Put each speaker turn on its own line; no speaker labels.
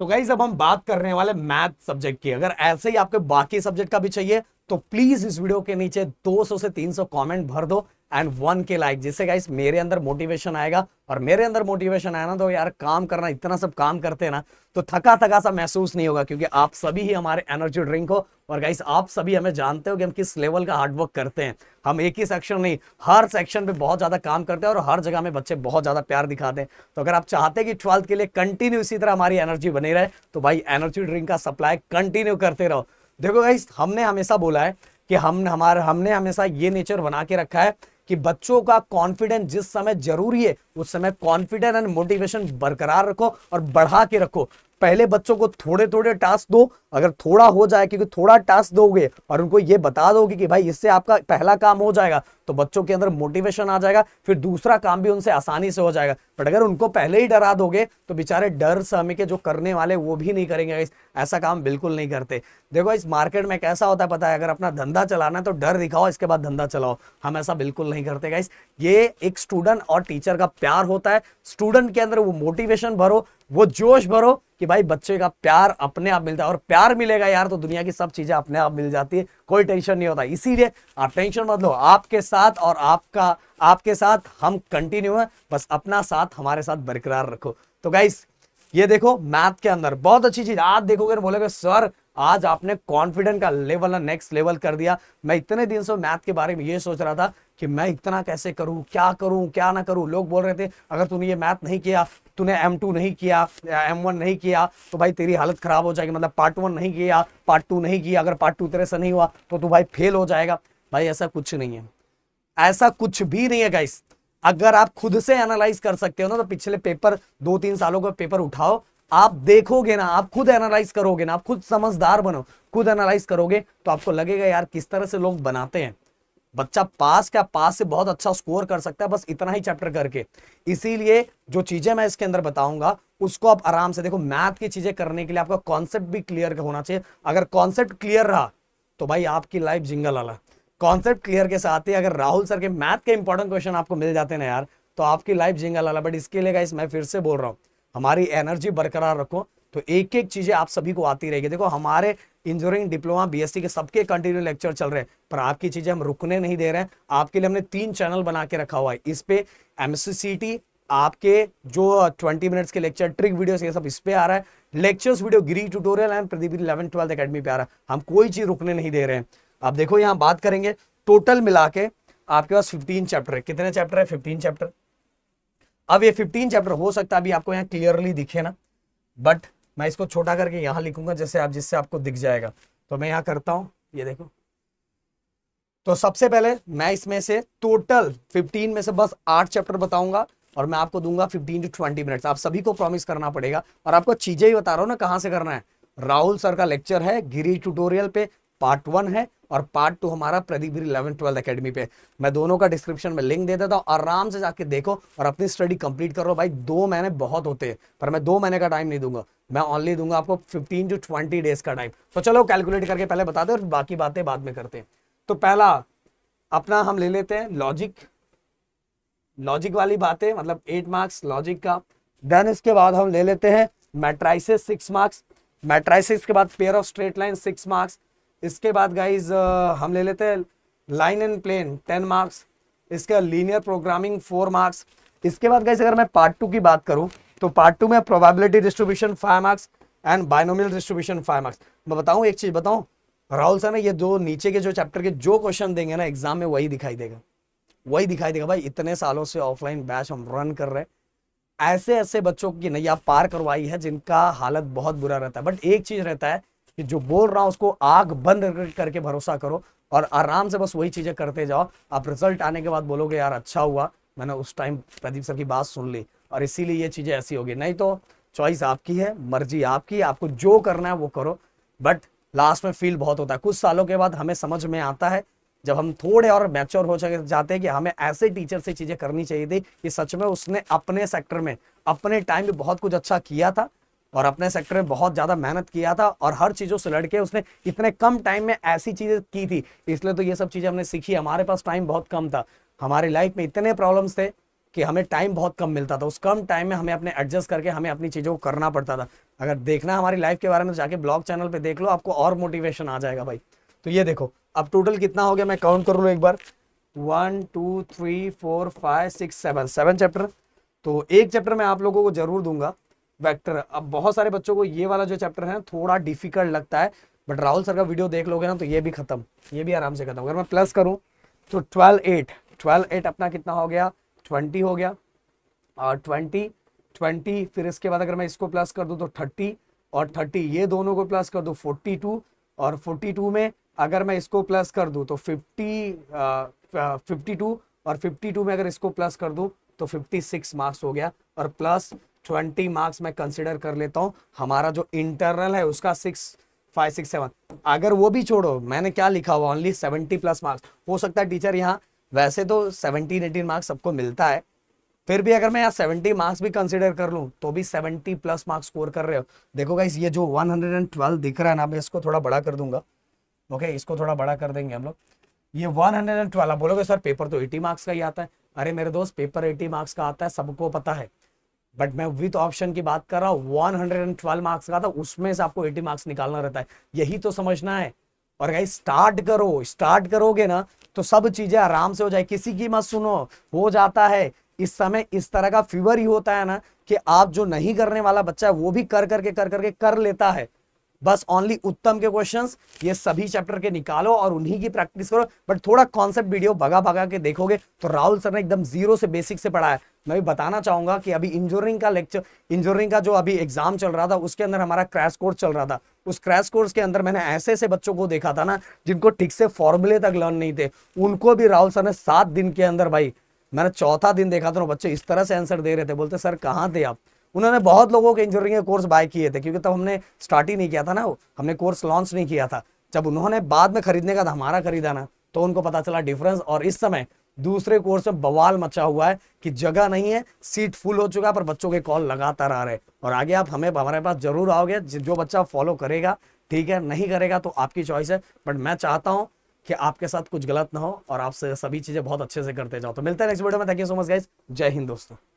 तो गाइज अब हम बात करने वाले मैथ सब्जेक्ट की अगर ऐसे ही आपके बाकी सब्जेक्ट का भी चाहिए तो प्लीज इस वीडियो के नीचे 200 से 300 कमेंट भर दो एंड वन के लाइक जिससे गाइस मेरे अंदर मोटिवेशन आएगा और मेरे अंदर मोटिवेशन आया ना तो यार काम करना इतना सब काम करते हैं ना तो थका थका सा महसूस नहीं होगा क्योंकि आप सभी ही हमारे एनर्जी ड्रिंक हो और गाइस आप सभी हमें जानते हो कि हम किस लेवल का हार्डवर्क करते हैं हम एक ही सेक्शन नहीं हर सेक्शन पे बहुत ज़्यादा काम करते हैं और हर जगह में बच्चे बहुत ज़्यादा प्यार दिखाते हैं तो अगर आप चाहते हैं कि ट्वेल्थ के लिए कंटिन्यू इसी तरह हमारी एनर्जी बनी रहे तो भाई एनर्जी ड्रिंक का सप्लाई कंटिन्यू करते रहो देखो गाइस हमने हमेशा बोला है कि हम हमारे हमने हमेशा ये नेचर बना के रखा है कि बच्चों का कॉन्फिडेंस जिस समय जरूरी है उस समय कॉन्फिडेंस एंड मोटिवेशन बरकरार रखो और बढ़ा के रखो पहले बच्चों को थोड़े थोड़े टास्क दो अगर थोड़ा हो जाए क्योंकि थोड़ा टास्क दोगे और उनको ये बता दोगे कि भाई इससे आपका पहला काम हो जाएगा तो बच्चों के अंदर मोटिवेशन आ जाएगा फिर दूसरा काम भी उनसे आसानी से हो जाएगा बट अगर उनको पहले ही डरा दोगे तो बेचारे डर सहमे के जो करने वाले वो भी नहीं करेंगे ऐसा काम बिल्कुल नहीं करते देखो इस मार्केट में कैसा होता है पता है अगर अपना धंधा चलाना है तो डर दिखाओ इसके बाद धंधा चलाओ हम ऐसा बिल्कुल नहीं करते गाइस ये एक स्टूडेंट और टीचर का प्यार होता है स्टूडेंट के अंदर वो मोटिवेशन भरो वो जोश भरो कि भाई बच्चे का प्यार अपने आप मिलता है और प्यार मिलेगा यार तो दुनिया की सब चीजें अपने आप मिल जाती है कोई टेंशन नहीं होता इसीलिए आप टेंशन मत लो आपके साथ और आपका आपके साथ हम कंटिन्यू है बस अपना साथ हमारे साथ बरकरार रखो तो गाइस ये देखो मैथ के अंदर बहुत अच्छी चीज आज देखोगे तो बोलेगे सर आज आपने कॉन्फिडेंट का लेवल नेक्स्ट लेवल कर दिया मैं इतने दिन से मैथ के बारे में ये सोच रहा था कि मैं इतना कैसे करूं क्या करूं क्या ना करूं लोग बोल रहे थे अगर तूने ये मैथ नहीं किया तूने टू नहीं किया एम वन नहीं किया तो भाई तेरी हालत खराब हो जाएगी मतलब पार्ट वन नहीं किया पार्ट टू नहीं किया अगर पार्ट टू तेरे से नहीं हुआ तो तू भाई फेल हो जाएगा भाई ऐसा कुछ नहीं है ऐसा कुछ भी नहीं है गाइस अगर आप खुद से एनालाइज कर सकते हो ना तो पिछले पेपर दो तीन सालों का पेपर उठाओ आप देखोगे ना आप खुद एनालाइज करोगे ना आप खुद समझदार बनो खुद एनालाइज करोगे तो आपको लगेगा यार किस तरह से लोग बनाते हैं बच्चा पास क्या पास से बहुत अच्छा स्कोर कर सकता है बस इतना ही चैप्टर करके इसीलिए जो चीजें मैं इसके अंदर बताऊंगा उसको आप आराम से देखो मैथ की चीजें करने के लिए आपका कॉन्सेप्ट भी क्लियर होना चाहिए अगर कॉन्सेप्ट क्लियर रहा तो भाई आपकी लाइफ जिंगल आला कॉन्सेप्ट क्लियर के साथ ही अगर राहुल सर के मैथ के इंपॉर्टेंट क्वेश्चन आपको मिल जाते ना यार तो आपकी लाइफ जिंगल आला बट इसके लिए मैं फिर से बोल रहा हूँ हमारी एनर्जी बरकरार रखो तो एक एक चीजें आप सभी को आती रहेगी देखो हमारे इंजीनियरिंग डिप्लोमा बीएससी के सबके कंटिन्यू लेक्चर चल रहे हैं पर आपकी चीजें हम रुकने नहीं दे रहे हैं आपके लिए हमने तीन चैनल बना के रखा हुआ है इस पे एमसीसीटी आपके जो 20 मिनट्स के लेक्चर ट्रिक वीडियोस ये सब इस पे आ रहा है lectures video Giri tutorial and Pradeep eleven twelfth academy पे आ रहा है हम कोई चीज रुकने नहीं दे रहे हैं अब देखो यहाँ बात करेंगे टोटल मिला के आपके पास फिफ्टीन चैप्टर है कितने चैप्टर है फिफ्टीन चैप्टर अब ये फिफ्टीन चैप्टर हो सकता है अभी आपको यहाँ क्लियरली दिखे ना बट मैं इसको छोटा करके यहाँ लिखूंगा जैसे आप जिससे आपको दिख जाएगा तो मैं यहाँ करता हूँ ये देखो तो सबसे पहले मैं इसमें से टोटल 15 में से बस आठ चैप्टर बताऊंगा और मैं आपको दूंगा 15 टू 20 मिनट्स आप सभी को प्रॉमिस करना पड़ेगा और आपको चीजें ही बता रहा हूँ ना कहाँ से करना है राहुल सर का लेक्चर है गिरी ट्यूटोरियल पे पार्ट वन है और पार्ट टू हमारा Pradeep Giri eleven twelfth academy पे मैं दोनों का डिस्क्रिप्शन में लिंक दे देता हूँ आराम से जाके देखो और अपनी स्टडी कंप्लीट करो भाई दो महीने बहुत होते हैं पर मैं दो महीने का टाइम नहीं दूंगा मैं ऑनली दूंगा आपको 15 टू 20 डेज का टाइम तो चलो कैलकुलेट करके पहले बताते हैं और बाकी बातें बाद में करते हैं तो पहला अपना हम ले लेते हैं लॉजिक लॉजिक वाली बातें मतलब एट मार्क्स लॉजिक का देन इसके बाद हम ले लेते हैं मैट्राइसिस सिक्स मार्क्स मैट्राइसिस के बाद pair of straight line six marks इसके बाद गाइज हम ले लेते हैं line and plane ten marks बाद लीनियर प्रोग्रामिंग फोर मार्क्स इसके बाद गाइज अगर मैं पार्ट टू की बात करूँ तो पार्ट टू में probability distribution five marks and binomial distribution five marks मैं बताऊं एक चीज बताऊं राहुल सर ने ये दो नीचे के जो चैप्टर के जो क्वेश्चन देंगे ना एग्जाम में वही दिखाई देगा वही दिखाई देगा भाई इतने सालों से ऑफलाइन बैच हम रन कर रहे ऐसे ऐसे बच्चों की नैया पार करवाई है जिनका हालत बहुत बुरा रहता है बट एक चीज रहता है कि जो बोल रहा हूँ उसको आग बंद करके भरोसा करो और आराम से बस वही चीजें करते जाओ आप रिजल्ट आने के बाद बोलोगे यार अच्छा हुआ मैंने उस टाइम प्रदीप सर की बात सुन ली और इसीलिए ये चीज़ें ऐसी होगी नहीं तो चॉइस आपकी है मर्जी आपकी आपको जो करना है वो करो बट लास्ट में फील बहुत होता है कुछ सालों के बाद हमें समझ में आता है जब हम थोड़े और मैच्योर हो जाते हैं कि हमें ऐसे टीचर से चीज़ें करनी चाहिए थी कि सच में उसने अपने सेक्टर में अपने टाइम में बहुत कुछ अच्छा किया था और अपने सेक्टर में बहुत ज़्यादा मेहनत किया था और हर चीज़ों से लड़के उसने इतने कम टाइम में ऐसी चीज़ें की थी इसलिए तो ये सब चीज़ें हमने सीखी हमारे पास टाइम बहुत कम था हमारी लाइफ में इतने प्रॉब्लम्स थे कि हमें टाइम बहुत कम मिलता था उस कम टाइम में हमें अपने एडजस्ट करके हमें अपनी चीज़ों को करना पड़ता था अगर देखना हमारी लाइफ के बारे में तो जाके ब्लॉग चैनल पे देख लो आपको और मोटिवेशन आ जाएगा भाई तो ये देखो अब टोटल कितना हो गया मैं काउंट कर लूँ एक बार one two three four five six seven seven chapter तो एक चैप्टर मैं आप लोगों को जरूर दूंगा वेक्टर अब बहुत सारे बच्चों को ये वाला जो चैप्टर है थोड़ा डिफिकल्ट लगता है बट राहुल सर का वीडियो देख लोगे ना तो ये भी खत्म ये भी आराम से खत्म अगर मैं प्लस करूँ तो ट्वेल्व एट ट्वेल्व एट अपना कितना हो गया ट्वेंटी हो गया और ट्वेंटी ट्वेंटी फिर इसके बाद अगर मैं इसको प्लस कर दूँ तो थर्टी और थर्टी ये दोनों को प्लस कर दूँ फोर्टी टू और फोर्टी टू में अगर मैं इसको प्लस कर दूँ तो फिफ्टी फिफ्टी टू और फिफ्टी टू में अगर इसको प्लस कर दूँ तो फिफ्टी सिक्स मार्क्स हो गया और प्लस ट्वेंटी मार्क्स मैं कंसिडर कर लेता हूँ हमारा जो इंटरनल है उसका सिक्स फाइव सिक्स सेवन अगर वो भी छोड़ो मैंने क्या लिखा हुआ ओनली सेवेंटी प्लस मार्क्स हो सकता है टीचर यहाँ वैसे तो 17 18 मार्क्स सबको मिलता है फिर भी अगर मैं यहाँ 70 मार्क्स भी कंसिडर कर लूँ तो भी 70 प्लस मार्क्स स्कोर कर रहे हो देखो गाइस ये जो 112 दिख रहा है ना मैं इसको थोड़ा बड़ा कर दूंगा ओके इसको थोड़ा बड़ा कर देंगे हम लोग ये 112 आप बोलोगे सर पेपर तो 80 मार्क्स का ही आता है अरे मेरे दोस्त पेपर 80 मार्क्स का आता है सबको पता है बट मैं विथ ऑप्शन की बात कर रहा हूँ ट्वेल्व मार्क्स का था उसमें से आपको एटी मार्क्स निकालना रहता है यही तो समझना है और गाइस स्टार्ट करो स्टार्ट करोगे ना तो सब चीजें आराम से हो जाए किसी की मत सुनो हो जाता है इस समय इस तरह का फीवर ही होता है ना कि आप जो नहीं करने वाला बच्चा है वो भी कर करके कर करके कर, कर, कर लेता है बस ओनली उत्तम के क्वेश्चंस ये सभी चैप्टर के निकालो और उन्हीं की प्रैक्टिस करो बट थोड़ा कॉन्सेप्ट वीडियो भगा भगा के देखोगे तो राहुल सर ने एकदम जीरो से बेसिक से पढ़ाया मैं भी बताना चाहूंगा कि अभी इंजीनियरिंग का लेक्चर इंजीनियरिंग का जो अभी एग्जाम चल रहा था उसके अंदर हमारा क्रैश कोर्स चल रहा था उस क्रैश कोर्स के अंदर मैंने ऐसे ऐसे बच्चों को देखा था ना जिनको ठीक से फॉर्मुले तक लर्न नहीं थे उनको भी राहुल सर ने सात दिन के अंदर भाई मैंने चौथा दिन देखा था तो बच्चे इस तरह से आंसर दे रहे थे बोलते सर कहाँ थे आप उन्होंने बहुत लोगों के इंजीनियरिंग के कोर्स बाय किए थे क्योंकि तब हमने स्टार्ट ही नहीं किया था ना वो हमने कोर्स लॉन्च नहीं किया था जब उन्होंने बाद में खरीदने का था हमारा खरीदा ना तो उनको पता चला डिफरेंस और इस समय दूसरे कोर्स में बवाल मचा हुआ है कि जगह नहीं है सीट फुल हो चुका है पर बच्चों के कॉल लगातार आ रहे और आगे आप हमें हमारे पास जरूर आओगे जो बच्चा फॉलो करेगा ठीक है नहीं करेगा तो आपकी चॉइस है बट मैं चाहता हूँ कि आपके साथ कुछ गलत ना हो और आप सभी चीजें बहुत अच्छे से करते जाओ तो मिलते हैं नेक्स्ट वीडियो में thank you so much guys जय हिंद दोस्तों